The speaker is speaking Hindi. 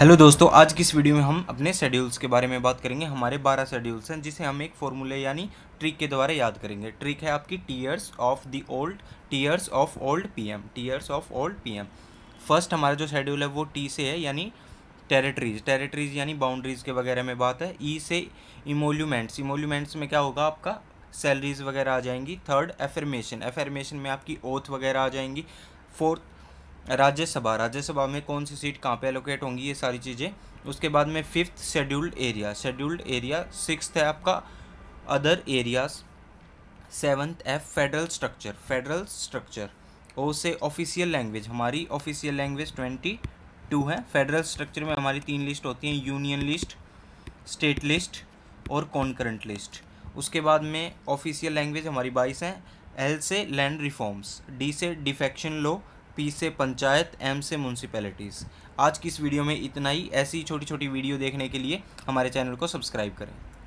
हेलो दोस्तों आज की इस वीडियो में हम अपने शेड्यूल्स के बारे में बात करेंगे हमारे 12 शेड्यूल्स हैं जिसे हम एक फॉर्मूले यानी ट्रिक के द्वारा याद करेंगे ट्रिक है आपकी tears of the old tears of old PM tears of old PM first हमारा जो शेड्यूल है वो टी से है यानी टेरेटरीज टेरेटरीज यानी बाउंड्रीज के वगैरह में बात है ई e से इमोल्यूमेंट्स इमोल्यूमेंट्स में क्या होगा आपका सैलरीज वगैरह आ जाएंगी थर्ड एफर्मेशन एफर्मेशन में आपकी ओथ वगैरह आ जाएंगी फोर्थ राज्यसभा राज्यसभा में कौन सी सीट कहाँ पे एलोकेट होंगी ये सारी चीज़ें उसके बाद में fifth scheduled area scheduled area sixth है आपका अदर एरियाज सेवन्थ है federal structure federal structure O से ऑफिशियल लैंग्वेज हमारी ऑफिशियल लैंग्वेज ट्वेंटी टू है फेडरल स्ट्रक्चर में हमारी तीन लिस्ट होती हैं यूनियन लिस्ट स्टेट लिस्ट और कॉन्करेंट लिस्ट उसके बाद में ऑफिशियल लैंग्वेज हमारी बाईस हैं एल से लैंड रिफॉर्म्स डी से डिफेक्शन लॉ पी से पंचायत एम से म्यूनसिपैलिटीज़ आज की इस वीडियो में इतना ही ऐसी छोटी छोटी वीडियो देखने के लिए हमारे चैनल को सब्सक्राइब करें